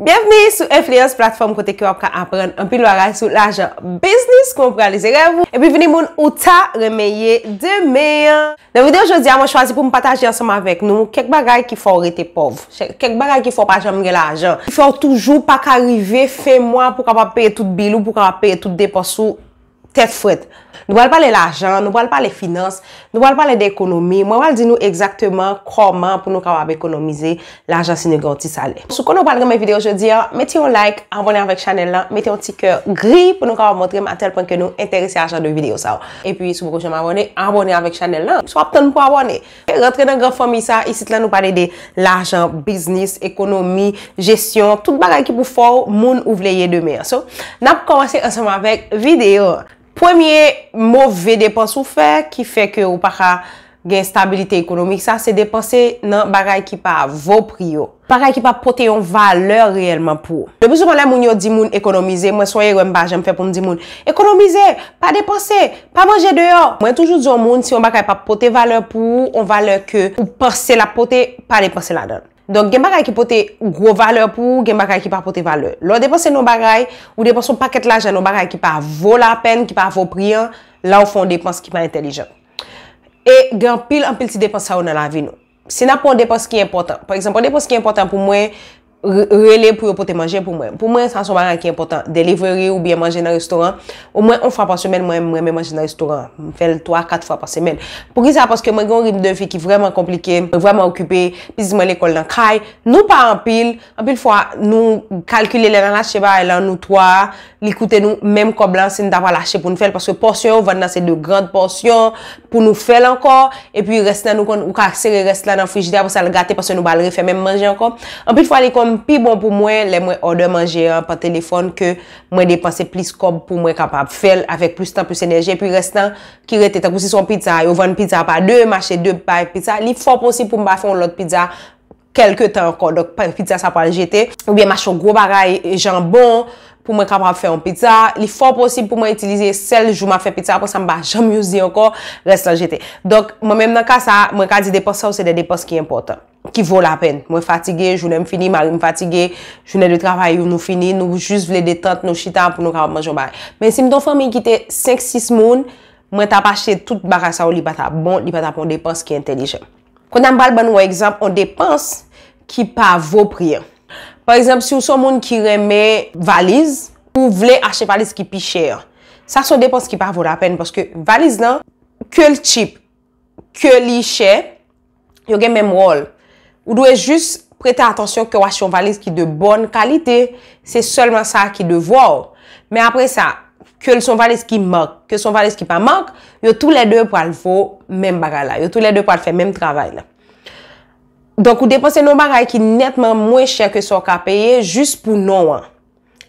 Bienveni sou Influence Platform kote ki wap ka apren anpil wara sou l'ajan biznis kon prealize revou E pi vini moun ou ta remeyye demeyan Nan videyo jodi a man chwazi pou m pataje ansam avek nou Kek bagay ki fòre te pov Kek bagay ki fòre pa jamre l'ajan Ki fòre toujou pa karive fe mwa pou ka pa peye tout bilou pou ka pa peye tout deposou Ted fwet, nou wale pale l'ajan, nou wale pale le finance, nou wale pale de ekonomi, mwen wale di nou exactement koman pou nou kwa wabe ekonomize l'ajan si nou ganti sale. Sou kon nou wale reme video je di ya, meti yon like, abone avèk chanel lan, meti yon tikeur gri pou nou kwa wame montre ma tel point ke nou enterese yon ajan de video sa ou. E pi sou pou kwa jom abone, abone avèk chanel lan, sou aptan pou abone. E rentre nan gen fwami sa, isi tla nou pale de l'ajan, biznis, ekonomi, gestyon, tout bagay ki pou fwo, moun ou vleye de me. Pwemye mwove depans ou fe, ki fe ke ou paka gen stabilite ekonomik sa, se depanse nan bagay ki pa vopri yo. Bagay ki pa pote yon valeur reyelman pou. De pou sou pa le moun yo di moun ekonomize, mwen soye gwen ba jem fe pou moun di moun ekonomize, pa depanse, pa manje deyo. Mwen toujou di yon moun si yon bagay pa pote valeur pou, yon valeur ke ou pase la pote, pa depanse la dono. Donk gen bagay ki pote gro vale pou, gen bagay ki pa pote vale. Lo depose nou bagay ou depose sou paket lajan, nou bagay ki pa vol apen, ki pa vo priyan, la ou fon depose ki pa entelijen. E gen pil an pil si depose sa ou nan la vi nou. Sena pou an depose ki important. Par exemple, an depose ki important pou mwen... rele pou yo pote manje pou mwen. Pou mwen san sou baran ki important. Deliveri ou biye manje nan restoran. Ou mwen on fwa pa semen mwen mwen mwen manje nan restoran. Mwen fel 3-4 fwa pa semen. Pou ki sa? Paske mwen yon rin de fi ki vreman komplike, vreman okupe. Pis mwen l'ekol nan kay. Nou pa anpil. Anpil fwa. Nou kalkile lè nan lache ba. Elan nou 3. L'ikoute nou. Mèm koblan se nou da pa lache pou nou fel. Paske porsyon vann nan se de grande porsyon. Pou nou fel anko. E pi rest nan nou kon. Ou kakse re rest lan nan frigida. Pou sa Pi bon pou mwen, lè mwen ode manje an pa telefon ke mwen depanse plis kob pou mwen kapap fel avèk plus tan, plus enerje. Pi restan, ki rete tan kousi son pizza, yo vwenn pizza pa, 2 mache, 2 pay pizza. Li fòp osi pou mwen ba fè yon lot pizza kelke tan ankon, dok pizza sa pan jete. Ou bien mache yon gro baray jambon pou mwen kapap fè yon pizza. Li fòp osi pou mwen itilize sel jouman fè pizza, posan mwen ba jam yose yon kon, restan jete. Dok, mwen mèm nan ka sa, mwen ka di depose sa ou se de depose ki importan. ki vol apen. Mwen fatige, jounen m fini, m ari m fatige, jounen de travay yon nou fini, nou jous vle detante, nou chita pou nou ka ap majon baye. Men si m don fèm mi gite 5-6 moun, mwen tapache tout bagasa ou li pata. Bon, li pata pou an depanse ki entelijen. Konan bal ban wè ekzamp, an depanse ki pa vo prien. Par ekzamp, si ou son moun ki reme valiz, ou vle ache valiz ki pi chè. Sa son depanse ki pa vol apen paske valiz nan, ke l chip, ke l lichè yo gen menm rol Ou dwe jus prete atensyon ke wache yon valise ki de bon kalite, se solman sa ki devwa ou. Me apre sa, ke yon valise ki mak, ke yon valise ki pa mak, yo tou le de pou al vo menm bagay la. Yo tou le de pou al fe menm travay la. Donk ou depose nou bagay ki netman mwen chek ke sou ka peye, jus pou nou an.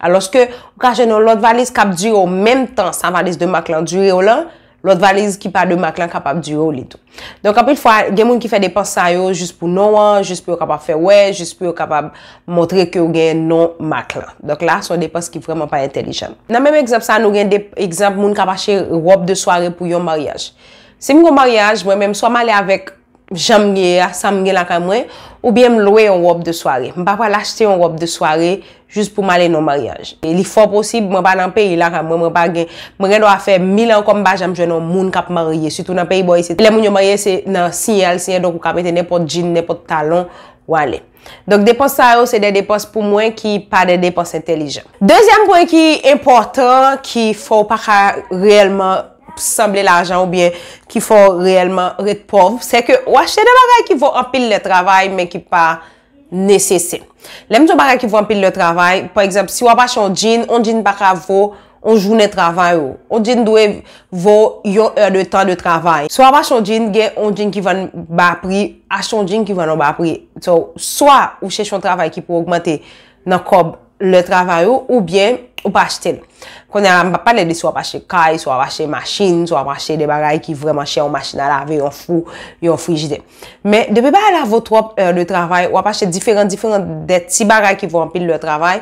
Aloske, wache nou lot valise kap dure ou menm tan sa valise de mak lan dure ou lan... Lout valiz ki pa de maklan kapap di yo li tou. Donk apil fwa gen moun ki fè depan sa yo jis pou nou an, jis pou yo kapap fè wè, jis pou yo kapap montre ki yo gen non-maklan. Donk la son depan ki vreman pa entelijan. Nan menmè egzap sa nou gen depan egzap moun kapache rob de soare pou yon maryaj. Se mi yon maryaj, mwen mèm swa male avèk Jamge, asamge la kamwe, oubyem loue yon wop de sware. Mpa pa lachete yon wop de sware, jist pou male non-maryaj. Li fòp osib, mwen pa nan peyi la kamwe, mwen pa gen, mwen gen do afe milan komba janm jenon moun kap marye, sütou nan peyi boy se. Le moun yon marye se nan siyel, siyel donkou kapete, nepot jine, nepot talon, wale. Donk oh, depos sa yo, se de depos pou mwen ki pa de depos intelijen. Dezyanm kwen ki importan, ki fòp pa ka relman, Sanble l'ajan ou bien ki fò reèlman rèd pov, se ke wache de bagay ki vò anpil lè travay men ki pa nèsesè. Lèm jò bagay ki vò anpil lè travay, pò egzèm, si wapache yon djin, yon djin baka vò, yon jounè travay ou, yon djin dwe vò, yon hòr de tan lè travay. So wapache yon djin, gen yon djin ki vòn bapri, ach yon djin ki vòn o bapri. So, swa wache yon travay ki pou augmentè nan kob. le travay ou ou byen ou pa achete l. Konye an pa pale de sou apache kaj, sou apache maschine, sou apache de baray ki vreman chen ou maschine a lave, yon fou, yon fou jide. Men, debebe ala vot wap de travay, ou apache diferent-diferent de ti baray ki vwampil le travay,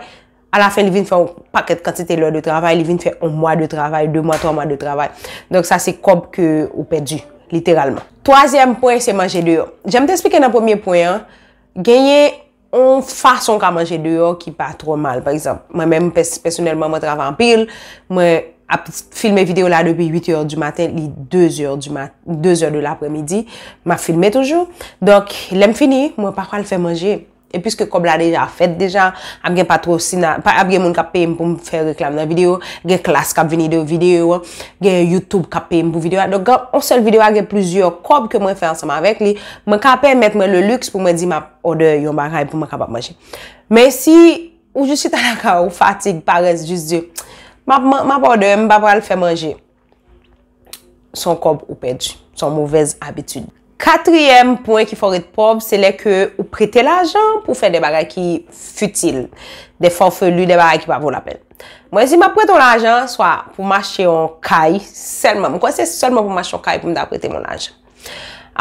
ala fen li vin fwe wap paket kantite l wap de travay, li vin fwe wap 1 mwa de travay, 2 mwa, 3 mwa de travay. Donk sa se kop ke wap pedi, literalman. Toazyem pwoy se manje deyo. Jame te esplike nan pwoy miye pwoy an, genye... On fason ka manje deyo ki pa tro mal. Par exemple, mwen mèm personelman mwen tra vampil. Mwen ap filme video la depi 8 yo do maten li 2 yo do apre midi. Mwen filme toujou. Donk, lèm fini, mwen pa kwa l fè manje. E piske kob la deja fèt deja, ap gen patro sinan, ap gen moun kapèm pou mou fè reklam nan video, gen klas kap veni de video, gen YouTube kapèm pou video. Dok gen, ansel video a gen plouzyor kob ke mwen fè ansama avèk li, mwen kapèm met mwen le lüks pou mwen di map ode yon bagay pou mwen kapèm manje. Men si, ou je si tanaka ou fatig, parez, jis di, map ode, mwen babal fè manje, son kob ou pèdj, son mouvez abitud. Katriyem pouen ki fòr et pob, se lè ke ou prete l'ajan pou fè de bagay ki futil. De fòr fè lu, de bagay ki pa vò bon l'apel. Mwen si mwen prete l'ajan, swa pou m'ache yon kaj, selman. Mwen kwa se selman pou m'ache yon kaj pou m'da prete yon l'ajan.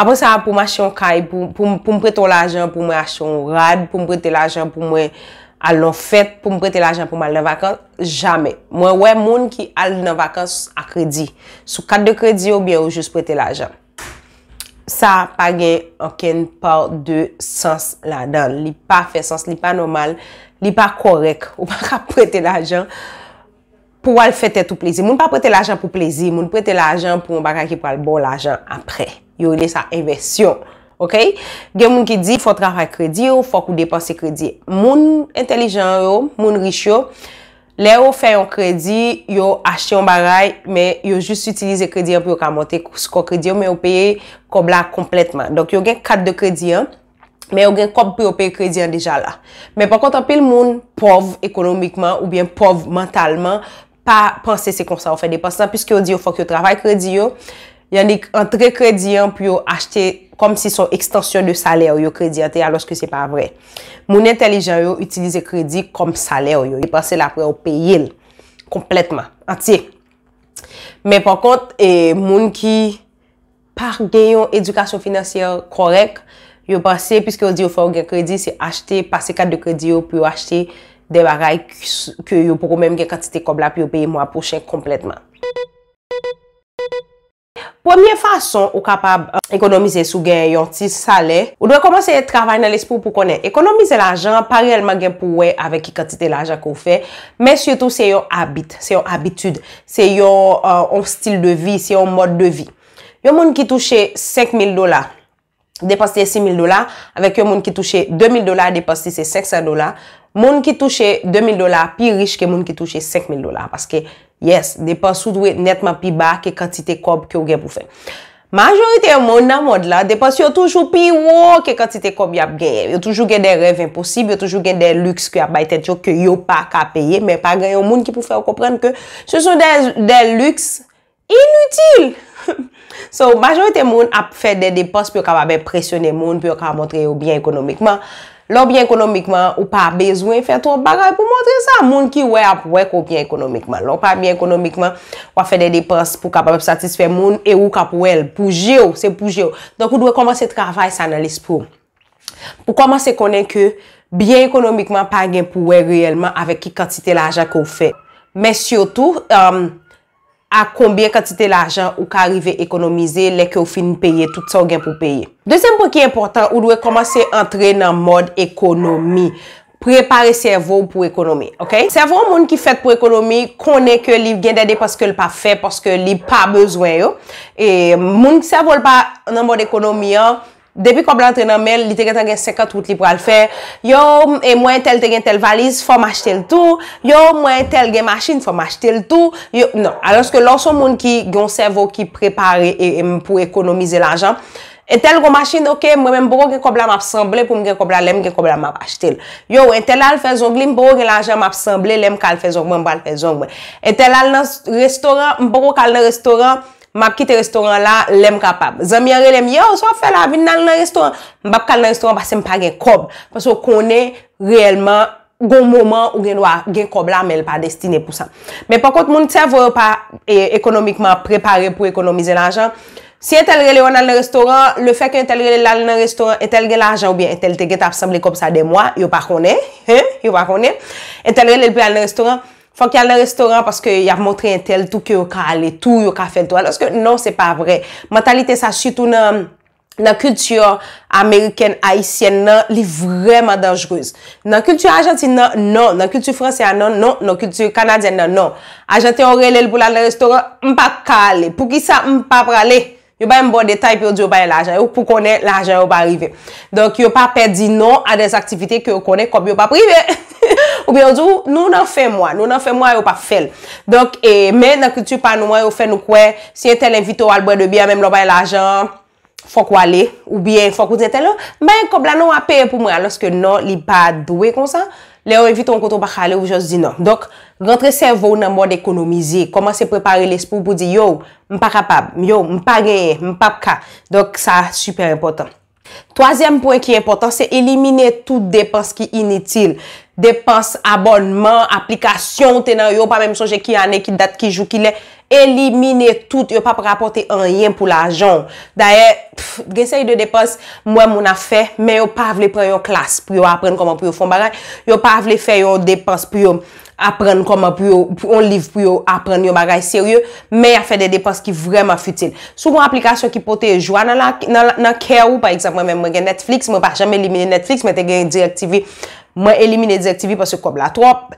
Apre sa, pou m'ache yon kaj, pou m'prete yon l'ajan, pou m'ache yon rad, pou m'prete yon l'ajan pou mwen al l'on fèt, pou m'prete yon l'ajan pou m'al l'an vakans, jamè. Mwen wè moun ki al l'an vakans a kredi. Sou kat de kredi Sa pa gen anken part de sens la dan. Li pa fè sens, li pa normal, li pa korek. Ou baka prete l'ajan pou al fète tout plézi. Moun pa prete l'ajan pou plézi, moun prete l'ajan pou mou baka ki pou al bon l'ajan apre. Yo ilè sa inversyon, ok? Gen moun ki di, fòk tra fè kredi ou fòk ou depò se kredi. Moun entelijan yo, moun rish yo. Lè ou fè yon kredi, yo achè yon baray, men yo jist utilize kredi an pou yo ka montè kous ko kredi an, men yo peye kob la kompletman. Donk yo gen kat de kredi an, men yo gen kob pou yo peye kredi an deja la. Men pwant kontan pil moun pov ekonomikman, ou bien pov mentalman, pa panse se kon sa ou fè depansan, pis ki yo di yo fòk yo travay kredi yo, Yon di entre kredi yon pou yo achete kom si son ekstensyon de saler yo kredi ati aloske se pa vre. Moun entelijan yo utilize kredi kom saler yo. Yo prase la pre ou peye l kompletman. Ati. Men pwakont, moun ki par genyon edukasyon finansyer korek, yo prase, piske yo di yo faw gen kredi, se achete, pase kat de kredi yo pou yo achete de waray ke yo poukou men gen katite kobla pou yo peye mwa pouche kompletman. Pwemye fason ou kapab euh, ekonomize sou gen yon ti sale, ou dwe komanse et travay nan l'espou pou konen. Ekonomize l'ajan, parelman gen pou we avè ki katite l'ajan kou fe, men sio tou se yon habit, se yon habitude, se yon euh, stil de vi, se yon mod de vi. Yon moun ki touche 5,000 dola, depaste 6,000 dola, avè ki yon moun ki touche 2,000 dola, depaste se 500 dola. Moun ki touche 2,000 dola, pi riche ke moun ki touche 5,000 dola, paske... Yes, depans ou dwe netman pi ba ke kantite kob ki ou gen pou fè. Majorite yon moun nan mod la, depans yon toujou pi wo ke kantite kob yon ap gen. Yon toujou gen den rev imposib, yon toujou gen den lüks ki ap baytet yo, ki yo pa ka peye, men pa gen yon moun ki pou fè ou komprenn ke se sou den lüks inutil. So, majorite yon moun ap fè den depans pi yo kama ben presyonen moun, pi yo kama montre yon byen ekonomikman. Lou biye ekonomikman, ou pa bezwen fè tou bagay pou montre sa. Moun ki wè ap wè kou biye ekonomikman. Lou pa biye ekonomikman, wè fè de depas pou kap ap satisfè moun e ou kap wè. Pou jè ou, se pou jè ou. Donk ou dwe komanse travay sa analis pou. Pou komanse konen ke biye ekonomikman pagyen pou wè reyelman avè ki kantite la aja kou fè. Mè siotou... Euh, a konbien kantite l ajan ou ka arrive ekonomize lek yo fin peye, tout sa ou gen pou peye. Dezen bon ki important, ou dwe komanse entre nan mod ekonomi. Prepare sevo pou ekonomi, ok? Sevo moun ki fet pou ekonomi, konen ke li gen dade paske li pa fe, paske li pa bezwen yo. E moun ki sevo l pa nan mod ekonomi yo, Depi koblan tre nan men, li teke ten gen sekat wout li pou al fe. Yo, e mwen tel te gen tel valiz, fò m'achete l'tou. Yo, mwen tel gen masin, fò m'achete l'tou. Yo, nan, alonske lòsò moun ki gyon servo ki prepare e, e, m pou ekonomize l'anjan. E tel kon masin, oke, mwen mbou gen koblan m'absamble pou mgen koblan lem gen koblan m'abachete l'. Yo, e tel al fe zongli mbou gen l'anjan m'absamble, lem kal fe zongwen mbal fe zongwen. E tel al nan restoran, mbou kal nan restoran, Mbap ki te restoran la, lem kapab. Zanbyan relem, yo, so fe la, vin nan nan restoran. Mbap kal nan restoran, basen pa gen kob. Paso konen, reyelman, goun mouman ou gen wak. Gen kob la, men l pa destine pou san. Men pakot, moun tsev wou pa e, ekonomikman prepare pou ekonomize l anjan. Si entel rele wan nan restoran, le fek entel rele l al nan restoran, entel ge l anjan ou bien entel te geta apsamble kob sa de mwa, yo pa konen. Entel e rele l pre al nan restoran. Fok yal de restoran paske yal montre entel tout ki yo ka ale, tout yo ka fen to. Aloske, non, se pa vre. Mentalite sa chitou nan kultur Ameriken, Haitien nan, li vreman danjreuz. Nan kultur Argentine nan, nan. Nan kultur Fransien nan, nan. Non, nan kultur Kanadyen nan, nan. Argentine yo relel pou la de restoran, mpa ka ale. Pou ki sa mpa prale, yo bayan mbon detay pou yo bayan la ajan. Yo pou konen la ajan yo ba rive. Donk yo pa pedi non a de aktivite ke yo konen kom yo pa prive. Ou byan djou, nou nan fè mwa, nou nan fè mwa yo pa fèl. Dok, men nan kutu pan mwa yo fè nou kwen, siye tel evito albwen de biya, menm lopay l ajan, fok wale, ou bien fok wote tel yo. Men, kob la nou apè pou mwa, loske nan li pa dwe konsan, le yo evito an kontou baka ale ou jos di nan. Dok, rentre servou nan mwad ekonomize, komanse prepare lespou pou di, yo, mpa kapab, yo, mpa geye, mpa pka. Dok, sa super impotant. 3. Elimine tout depens ki inetil. Depens abonman, aplikasyon, tenan, yo pa mèm sonje ki anè, ki dat, ki jou, ki lè. Elimine tout, yo pa pa rapote enyen pou l'ajon. Daè, gesey de depens mwen mou na fè, mè yo pa vle pre yo klas pou yo apren koman pou yo fon bagay, yo pa vle fè yo depens pou yo... apren koman pou yo, pou yon liv pou yo, apren yon bagay serye, men yon fè de depans ki vreman futil. Soukwen aplikasyon ki pote jouan nan kè ou, par eksempwen men mwen gen Netflix, mwen pa chanmen elimine Netflix, mwen te gen DirecTV, mwen elimine DirecTV, parce kobla trop,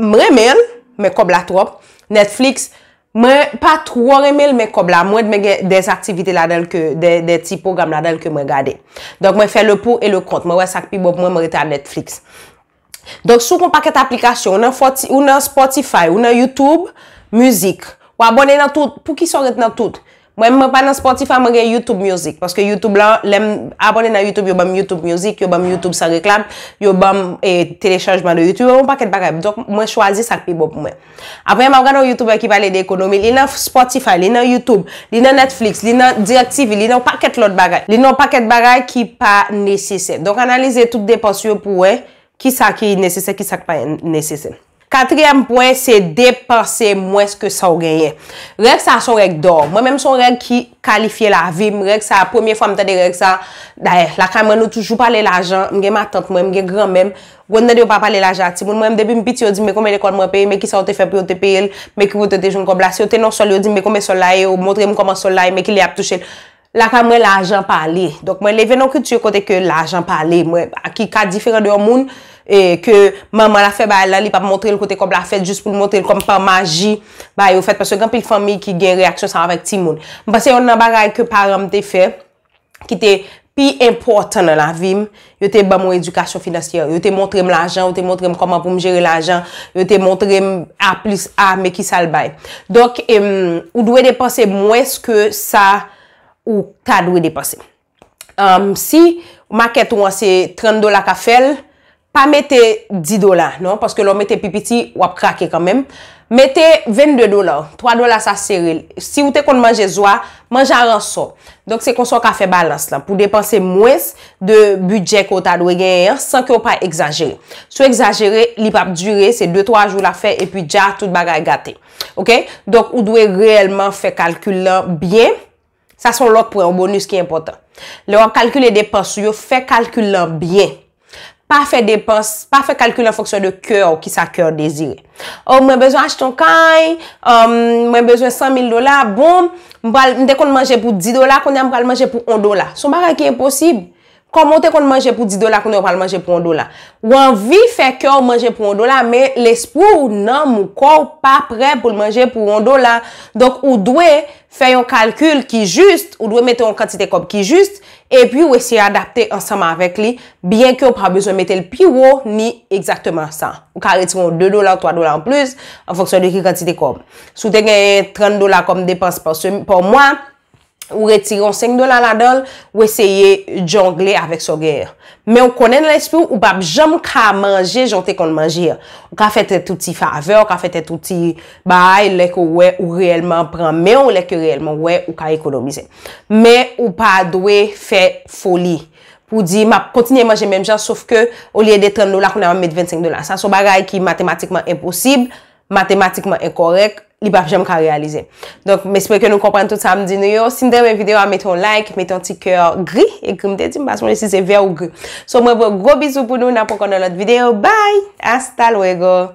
mwen remel, mwen kobla trop, Netflix, mwen pa tro remel, mwen kobla mwen, mwen gen des aktivite la del ke, des ti program la del ke mwen gade. Donk mwen fè le pou e le kont, mwen wè sakpi bok mwen mwen rete a Netflix. Donk sou kon paket aplikasyon, ou nan Spotify, ou nan YouTube, muzik, ou abone nan tout, pou ki sou ret nan tout, mwen mwen pa nan Spotify mwen gen YouTube muzik, paske YouTube lan, abone nan YouTube, yon ban YouTube muzik, yon ban YouTube sa reklam, yon ban e, telechajman de YouTube, yon ban paket bagay, donk mwen chwazi sak pi bo pou mwen. Apre mwen mwen gade yon YouTuber ki pale de ekonomi, li nan Spotify, li nan YouTube, li nan Netflix, li nan Direktivi, li nan paket lot bagay, li nan paket bagay ki pa nesise. Donk analize tout de potsyon pou mwen, Kisa ki yi nese se, kisa ki pa yi nese se. Katriyem poen se depase mwes ke sa ou genye. Rek sa sou rek do. Mwen menm sou rek ki kalifiye la vim. Rek sa, pwemyen fwa mte de rek sa. Dae, eh, la kamen ou toujou pale la jan. Mgen matante mwen, mgen gran menm. Gwennan de ou pale la jan ati. Mwen menm debi mpiti ou di me kome le kon mwen peye. Mwen ki sa ou te febri ou te peye. Mwen ki ou te te joun kobla. Si ou te non soli ou di me kome solay. Ou mwotre mwen koman solay. Mwen ki le ap touche. la ka mwen l'ajan pa li. Donk mwen le venon ki tsyo kote ke l'ajan pa li. Ki kat diferan de yon moun, ke mwen mwen la fe baye lali, pa montre l kote kom la fe, jist pou montre l kom pa maji, baye ou fet, pasyon kan pi l fami ki gen reaksyon sa avèk ti moun. Mwen pase yon nan bagay ke param te fe, ki te pi importan nan la vim, yo te ba mwen edukasyon finansiyon. Yo te montre m m'm l'ajan, yo te montre m m'm koman pou m m'm jere l'ajan, yo te montre m a plus a me ki sal baye. Donk, ou dwe depanse mwes ke sa Ou ta dwe depanse. Si, ma ket ou an se 30 dola ka fel, pa mette 10 dola, non? Paske lò mette pi piti, wap krake kanmem. Mette 22 dola, 3 dola sa seril. Si ou te kon manje zwa, manje a ran son. Donk se kon son ka fe balans lan, pou depanse mwes de budget ko ta dwe genye, san ki ou pa exagere. Sou exagere, li pap dure, se 2-3 jou la fe, epi ja, tout bagay gate. Ok? Donk ou dwe reelman fe kalkul lan, biye, Sa son lòt pou yon bonus ki yon potan. Lò an kalkule depans sou yon fè kalkule lò biye. Pa fè kalkule an fòksyon de kèw ki sa kèw dezire. Mwen bezwen achton kany, um, mwen bezwen 100 000 dola. Bon, mwen dekoun manje pou 10 dola, kon yon mwen manje pou 1 dola. Son baka ki yon posib. kon mwote kon mwange pou 10 dola kon nou pal mwange pou 1 dola. Wan vi fek yo mwange pou 1 dola, me l'espou nan mwou kor pa pre pou mwange pou 1 dola. Donk ou dwe fe yon kalkul ki just, ou dwe mete yon kantite kob ki just, e pi ou esye adapte ansama avek li, byen ki yo pa bezon mete l'piwo ni exactement san. Ou ka reti yon 2 dola, 3 dola an plus, an foksyon de ki kantite kob. Sou te gen 30 dola kom depanse pou mwane, Ou retiron 5 dola la dole ou eseye jongle avek so ger. Men ou konen lespou ou bab jom ka manje jante kon manje. Ou ka fete touti fave, ou ka fete touti bay, leke ou we ou reyelman pren men ou leke reyelman we ou ka ekonomize. Men ou pa dwe fe foli pou di map kontinye manje menm jan sauf ke ou liye detran dola konen wame met 25 dola. Sa so bagay ki matematikman imposib, matematikman ekorek. li pa fichem ka realize. Donk, mespere ke nou kompren tout samdi nou yo. Sin dewe videyo a meton like, meton ti kèr gri, e kèm dedin bas moun e si se ver ou gri. So mwen vwe, gro bizou pou nou, na pokon nan lot videyo. Bye! Hasta luego!